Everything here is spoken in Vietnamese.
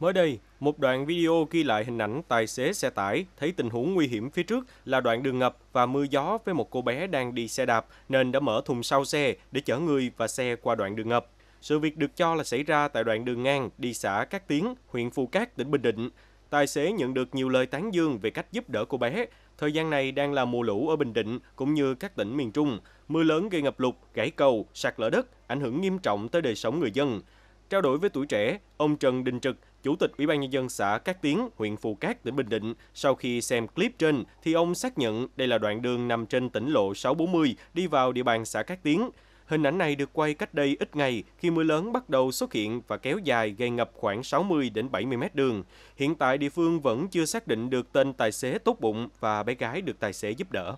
Mới đây, một đoạn video ghi lại hình ảnh tài xế xe tải thấy tình huống nguy hiểm phía trước là đoạn đường ngập và mưa gió với một cô bé đang đi xe đạp nên đã mở thùng sau xe để chở người và xe qua đoạn đường ngập. Sự việc được cho là xảy ra tại đoạn đường ngang đi xã Cát Tiến, huyện Phù Cát, tỉnh Bình Định. Tài xế nhận được nhiều lời tán dương về cách giúp đỡ cô bé. Thời gian này đang là mùa lũ ở Bình Định cũng như các tỉnh miền Trung. Mưa lớn gây ngập lụt, gãy cầu, sạt lở đất, ảnh hưởng nghiêm trọng tới đời sống người dân. Trao đổi với tuổi trẻ, ông Trần Đình Trực, Chủ tịch Ủy ban Nhân dân xã Cát Tiến, huyện Phù Cát, tỉnh Bình Định, sau khi xem clip trên thì ông xác nhận đây là đoạn đường nằm trên tỉnh lộ 640 đi vào địa bàn xã Cát Tiến. Hình ảnh này được quay cách đây ít ngày khi mưa lớn bắt đầu xuất hiện và kéo dài gây ngập khoảng 60 đến 70 mét đường. Hiện tại địa phương vẫn chưa xác định được tên tài xế tốt bụng và bé gái được tài xế giúp đỡ.